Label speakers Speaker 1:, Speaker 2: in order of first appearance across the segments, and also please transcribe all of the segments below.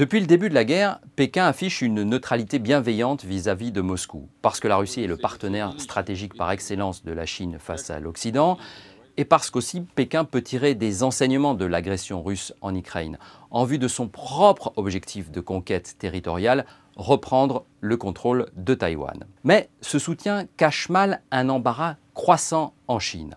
Speaker 1: Depuis le début de la guerre, Pékin affiche une neutralité bienveillante vis-à-vis de Moscou, parce que la Russie est le partenaire stratégique par excellence de la Chine face à l'Occident, et parce qu'aussi Pékin peut tirer des enseignements de l'agression russe en Ukraine, en vue de son propre objectif de conquête territoriale, reprendre le contrôle de Taïwan. Mais ce soutien cache mal un embarras croissant en Chine.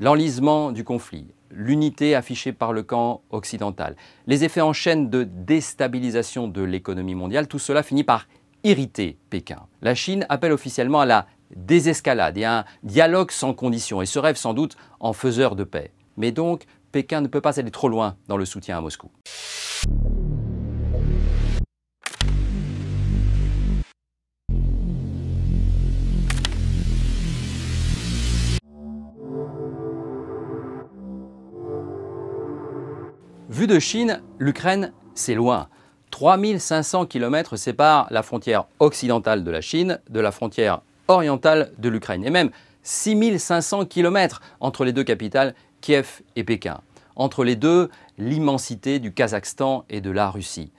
Speaker 1: L'enlisement du conflit, l'unité affichée par le camp occidental, les effets en chaîne de déstabilisation de l'économie mondiale, tout cela finit par irriter Pékin. La Chine appelle officiellement à la désescalade et à un dialogue sans condition et se rêve sans doute en faiseur de paix. Mais donc, Pékin ne peut pas aller trop loin dans le soutien à Moscou. Vu de Chine, l'Ukraine, c'est loin. 3500 km séparent la frontière occidentale de la Chine de la frontière orientale de l'Ukraine, et même 6500 km entre les deux capitales, Kiev et Pékin. Entre les deux, l'immensité du Kazakhstan et de la Russie.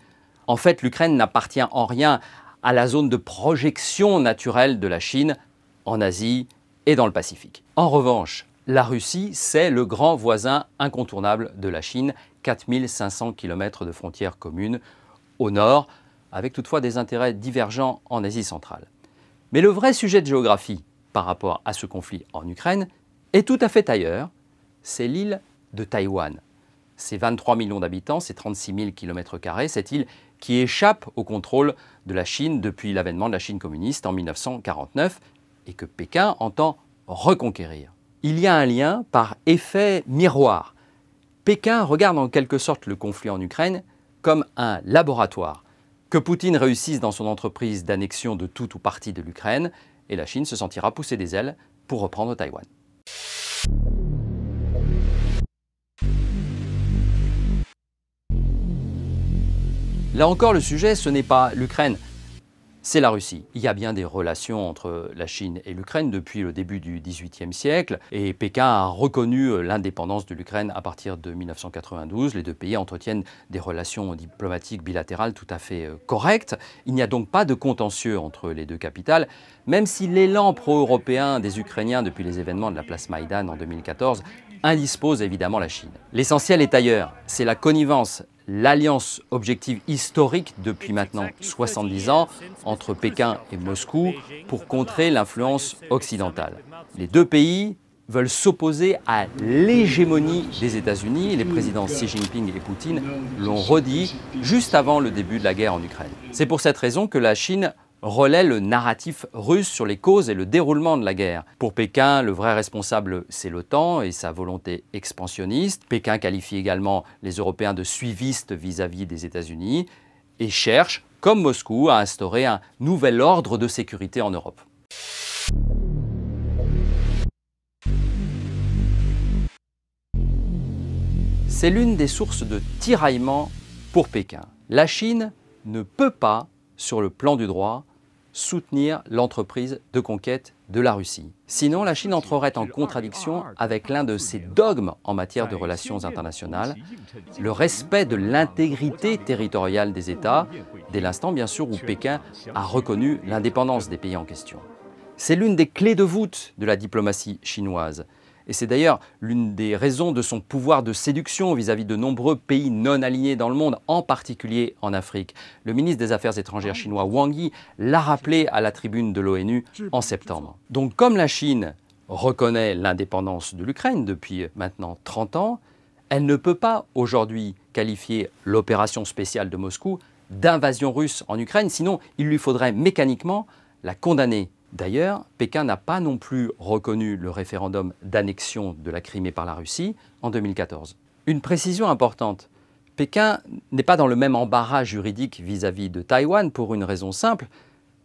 Speaker 1: En fait, l'Ukraine n'appartient en rien à la zone de projection naturelle de la Chine en Asie et dans le Pacifique. En revanche, la Russie, c'est le grand voisin incontournable de la Chine, 4500 km de frontières communes au nord, avec toutefois des intérêts divergents en Asie centrale. Mais le vrai sujet de géographie par rapport à ce conflit en Ukraine est tout à fait ailleurs, c'est l'île de Taïwan. Ses 23 millions d'habitants, ses 36 000 km cette île qui échappe au contrôle de la Chine depuis l'avènement de la Chine communiste en 1949 et que Pékin entend reconquérir il y a un lien par effet miroir. Pékin regarde en quelque sorte le conflit en Ukraine comme un laboratoire. Que Poutine réussisse dans son entreprise d'annexion de toute ou partie de l'Ukraine, et la Chine se sentira pousser des ailes pour reprendre Taïwan. Là encore, le sujet, ce n'est pas l'Ukraine, c'est la Russie. Il y a bien des relations entre la Chine et l'Ukraine depuis le début du XVIIIe siècle et Pékin a reconnu euh, l'indépendance de l'Ukraine à partir de 1992. Les deux pays entretiennent des relations diplomatiques bilatérales tout à fait euh, correctes. Il n'y a donc pas de contentieux entre les deux capitales, même si l'élan pro-européen des Ukrainiens depuis les événements de la place Maïdan en 2014 indispose évidemment la Chine. L'essentiel est ailleurs, c'est la connivence l'alliance objective historique depuis maintenant 70 ans entre Pékin et Moscou pour contrer l'influence occidentale. Les deux pays veulent s'opposer à l'hégémonie des États-Unis. Les présidents Xi Jinping et Poutine l'ont redit juste avant le début de la guerre en Ukraine. C'est pour cette raison que la Chine relaie le narratif russe sur les causes et le déroulement de la guerre. Pour Pékin, le vrai responsable, c'est l'OTAN et sa volonté expansionniste. Pékin qualifie également les Européens de suivistes vis-à-vis -vis des États-Unis et cherche, comme Moscou, à instaurer un nouvel ordre de sécurité en Europe. C'est l'une des sources de tiraillement pour Pékin. La Chine ne peut pas, sur le plan du droit, soutenir l'entreprise de conquête de la Russie. Sinon, la Chine entrerait en contradiction avec l'un de ses dogmes en matière de relations internationales, le respect de l'intégrité territoriale des États, dès l'instant bien sûr où Pékin a reconnu l'indépendance des pays en question. C'est l'une des clés de voûte de la diplomatie chinoise. Et c'est d'ailleurs l'une des raisons de son pouvoir de séduction vis-à-vis de nombreux pays non alignés dans le monde, en particulier en Afrique. Le ministre des Affaires étrangères chinois Wang Yi l'a rappelé à la tribune de l'ONU en septembre. Donc comme la Chine reconnaît l'indépendance de l'Ukraine depuis maintenant 30 ans, elle ne peut pas aujourd'hui qualifier l'opération spéciale de Moscou d'invasion russe en Ukraine, sinon il lui faudrait mécaniquement la condamner D'ailleurs, Pékin n'a pas non plus reconnu le référendum d'annexion de la Crimée par la Russie en 2014. Une précision importante, Pékin n'est pas dans le même embarras juridique vis-à-vis de Taïwan pour une raison simple,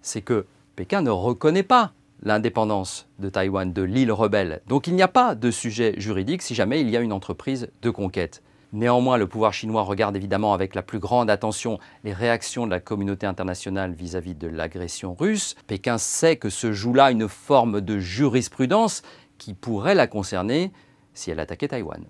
Speaker 1: c'est que Pékin ne reconnaît pas l'indépendance de Taïwan, de l'île rebelle. Donc il n'y a pas de sujet juridique si jamais il y a une entreprise de conquête. Néanmoins, le pouvoir chinois regarde évidemment avec la plus grande attention les réactions de la communauté internationale vis-à-vis de l'agression russe. Pékin sait que se joue là une forme de jurisprudence qui pourrait la concerner si elle attaquait Taïwan.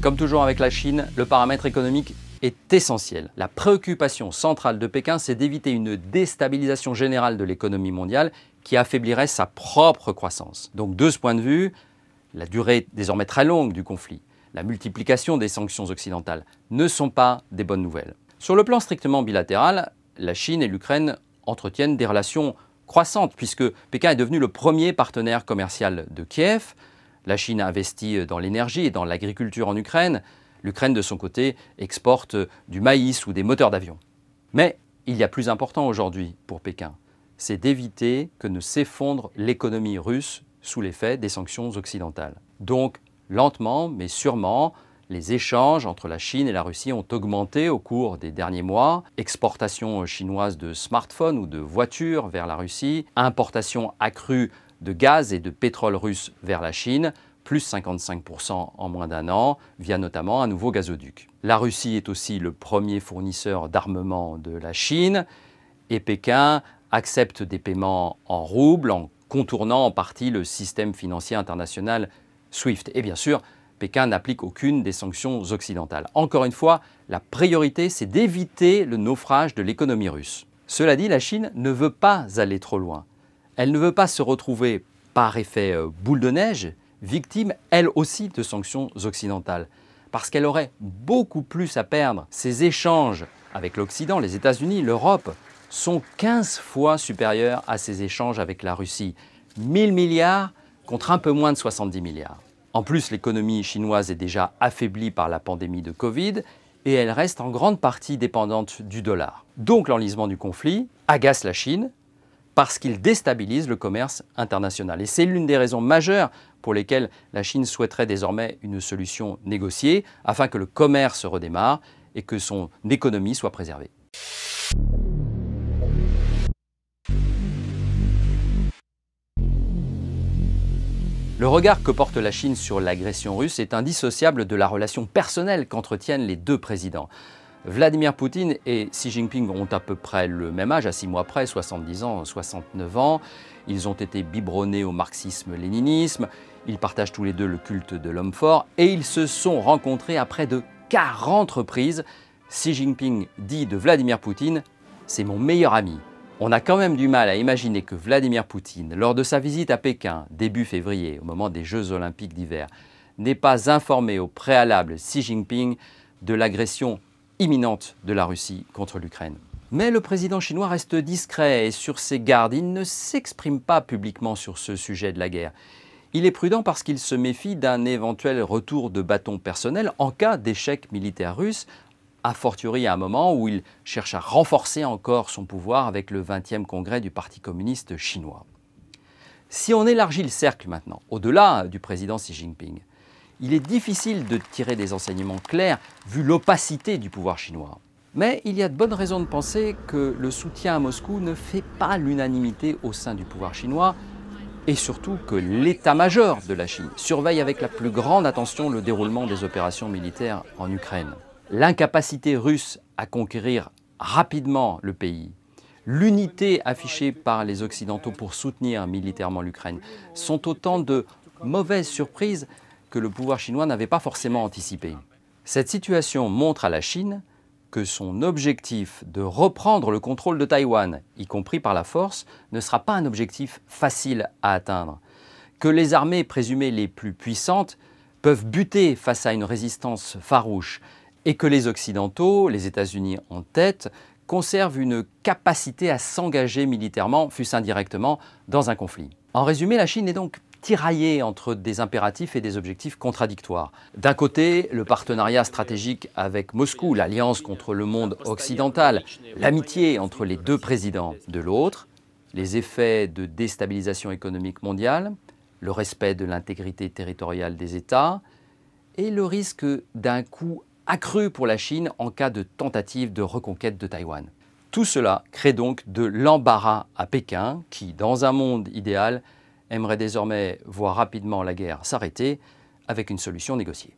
Speaker 1: Comme toujours avec la Chine, le paramètre économique est essentiel. La préoccupation centrale de Pékin, c'est d'éviter une déstabilisation générale de l'économie mondiale qui affaiblirait sa propre croissance. Donc de ce point de vue, la durée désormais très longue du conflit, la multiplication des sanctions occidentales ne sont pas des bonnes nouvelles. Sur le plan strictement bilatéral, la Chine et l'Ukraine entretiennent des relations croissantes puisque Pékin est devenu le premier partenaire commercial de Kiev. La Chine investit dans l'énergie et dans l'agriculture en Ukraine. L'Ukraine, de son côté, exporte du maïs ou des moteurs d'avion. Mais il y a plus important aujourd'hui pour Pékin c'est d'éviter que ne s'effondre l'économie russe sous l'effet des sanctions occidentales. Donc, lentement, mais sûrement, les échanges entre la Chine et la Russie ont augmenté au cours des derniers mois. Exportation chinoise de smartphones ou de voitures vers la Russie, importation accrue de gaz et de pétrole russe vers la Chine, plus 55% en moins d'un an, via notamment un nouveau gazoduc. La Russie est aussi le premier fournisseur d'armement de la Chine et Pékin accepte des paiements en roubles en contournant en partie le système financier international SWIFT. Et bien sûr, Pékin n'applique aucune des sanctions occidentales. Encore une fois, la priorité, c'est d'éviter le naufrage de l'économie russe. Cela dit, la Chine ne veut pas aller trop loin. Elle ne veut pas se retrouver, par effet euh, boule de neige, victime elle aussi de sanctions occidentales. Parce qu'elle aurait beaucoup plus à perdre. Ses échanges avec l'Occident, les États-Unis, l'Europe, sont 15 fois supérieurs à ses échanges avec la Russie. 1000 milliards contre un peu moins de 70 milliards. En plus, l'économie chinoise est déjà affaiblie par la pandémie de Covid et elle reste en grande partie dépendante du dollar. Donc l'enlisement du conflit agace la Chine parce qu'il déstabilise le commerce international. Et c'est l'une des raisons majeures pour lesquelles la Chine souhaiterait désormais une solution négociée afin que le commerce redémarre et que son économie soit préservée. Le regard que porte la Chine sur l'agression russe est indissociable de la relation personnelle qu'entretiennent les deux présidents. Vladimir Poutine et Xi Jinping ont à peu près le même âge, à six mois près, 70 ans, 69 ans. Ils ont été biberonnés au marxisme-léninisme, ils partagent tous les deux le culte de l'homme fort et ils se sont rencontrés à près de 40 reprises. Xi Jinping dit de Vladimir Poutine C'est mon meilleur ami. On a quand même du mal à imaginer que Vladimir Poutine, lors de sa visite à Pékin début février, au moment des Jeux olympiques d'hiver, n'ait pas informé au préalable Xi Jinping de l'agression imminente de la Russie contre l'Ukraine. Mais le président chinois reste discret et sur ses gardes. Il ne s'exprime pas publiquement sur ce sujet de la guerre. Il est prudent parce qu'il se méfie d'un éventuel retour de bâton personnel en cas d'échec militaire russe a fortiori à un moment où il cherche à renforcer encore son pouvoir avec le 20e congrès du Parti communiste chinois. Si on élargit le cercle maintenant, au-delà du président Xi Jinping, il est difficile de tirer des enseignements clairs vu l'opacité du pouvoir chinois. Mais il y a de bonnes raisons de penser que le soutien à Moscou ne fait pas l'unanimité au sein du pouvoir chinois et surtout que l'état-major de la Chine surveille avec la plus grande attention le déroulement des opérations militaires en Ukraine l'incapacité russe à conquérir rapidement le pays, l'unité affichée par les Occidentaux pour soutenir militairement l'Ukraine sont autant de mauvaises surprises que le pouvoir chinois n'avait pas forcément anticipées. Cette situation montre à la Chine que son objectif de reprendre le contrôle de Taïwan, y compris par la force, ne sera pas un objectif facile à atteindre, que les armées présumées les plus puissantes peuvent buter face à une résistance farouche, et que les Occidentaux, les États-Unis en tête, conservent une capacité à s'engager militairement, fût-ce indirectement, dans un conflit. En résumé, la Chine est donc tiraillée entre des impératifs et des objectifs contradictoires. D'un côté, le partenariat stratégique avec Moscou, l'alliance contre le monde occidental, l'amitié entre les deux présidents. De l'autre, les effets de déstabilisation économique mondiale, le respect de l'intégrité territoriale des États et le risque d'un coup accrue pour la Chine en cas de tentative de reconquête de Taïwan. Tout cela crée donc de l'embarras à Pékin, qui, dans un monde idéal, aimerait désormais voir rapidement la guerre s'arrêter avec une solution négociée.